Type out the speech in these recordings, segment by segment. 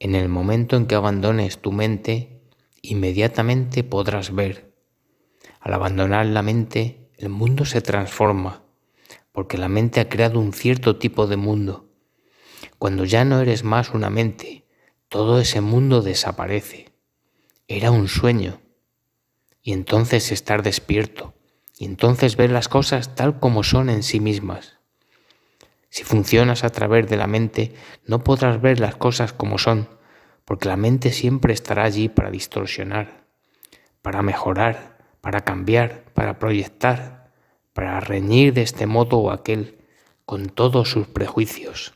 En el momento en que abandones tu mente, inmediatamente podrás ver. Al abandonar la mente, el mundo se transforma, porque la mente ha creado un cierto tipo de mundo. Cuando ya no eres más una mente, todo ese mundo desaparece. Era un sueño. Y entonces estar despierto, y entonces ver las cosas tal como son en sí mismas. Si funcionas a través de la mente, no podrás ver las cosas como son, porque la mente siempre estará allí para distorsionar, para mejorar, para cambiar, para proyectar, para reñir de este modo o aquel, con todos sus prejuicios.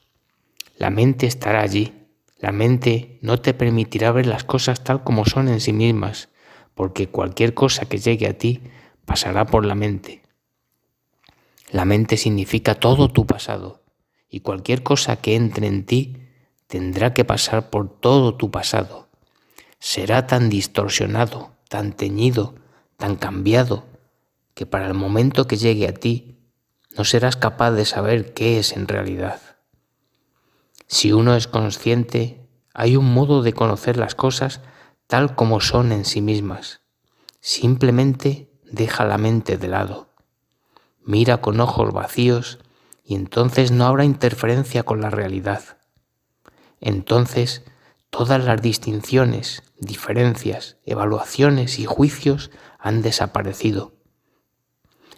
La mente estará allí. La mente no te permitirá ver las cosas tal como son en sí mismas, porque cualquier cosa que llegue a ti pasará por la mente. La mente significa todo tu pasado, y cualquier cosa que entre en ti tendrá que pasar por todo tu pasado. Será tan distorsionado, tan teñido, tan cambiado, que para el momento que llegue a ti no serás capaz de saber qué es en realidad. Si uno es consciente, hay un modo de conocer las cosas tal como son en sí mismas. Simplemente deja la mente de lado. Mira con ojos vacíos y entonces no habrá interferencia con la realidad. Entonces, todas las distinciones, diferencias, evaluaciones y juicios han desaparecido.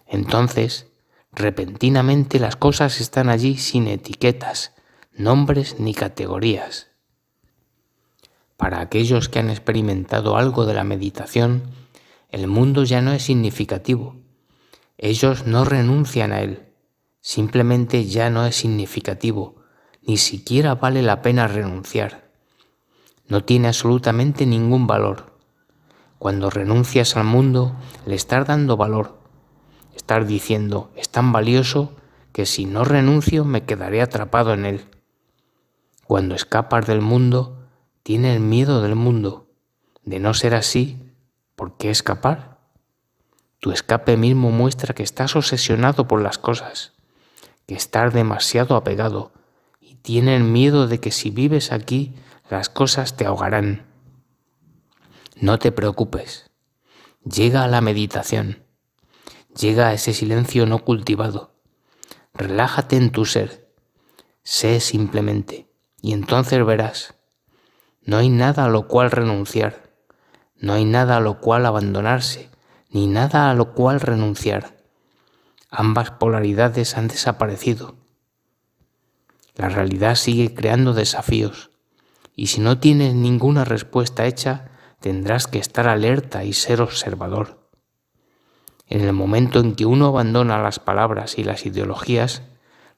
Entonces, repentinamente las cosas están allí sin etiquetas, nombres ni categorías. Para aquellos que han experimentado algo de la meditación, el mundo ya no es significativo. Ellos no renuncian a él, simplemente ya no es significativo, ni siquiera vale la pena renunciar. No tiene absolutamente ningún valor. Cuando renuncias al mundo, le estás dando valor. estar diciendo, es tan valioso que si no renuncio me quedaré atrapado en él. Cuando escapas del mundo, tienes miedo del mundo. De no ser así, ¿por qué escapar? Tu escape mismo muestra que estás obsesionado por las cosas estar demasiado apegado y tienen miedo de que si vives aquí las cosas te ahogarán. No te preocupes. Llega a la meditación. Llega a ese silencio no cultivado. Relájate en tu ser. Sé simplemente y entonces verás. No hay nada a lo cual renunciar. No hay nada a lo cual abandonarse, ni nada a lo cual renunciar. Ambas polaridades han desaparecido. La realidad sigue creando desafíos y si no tienes ninguna respuesta hecha, tendrás que estar alerta y ser observador. En el momento en que uno abandona las palabras y las ideologías,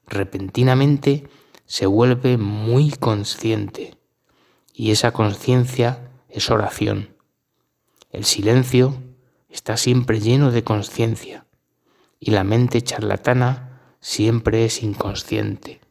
repentinamente se vuelve muy consciente y esa conciencia es oración. El silencio está siempre lleno de conciencia y la mente charlatana siempre es inconsciente,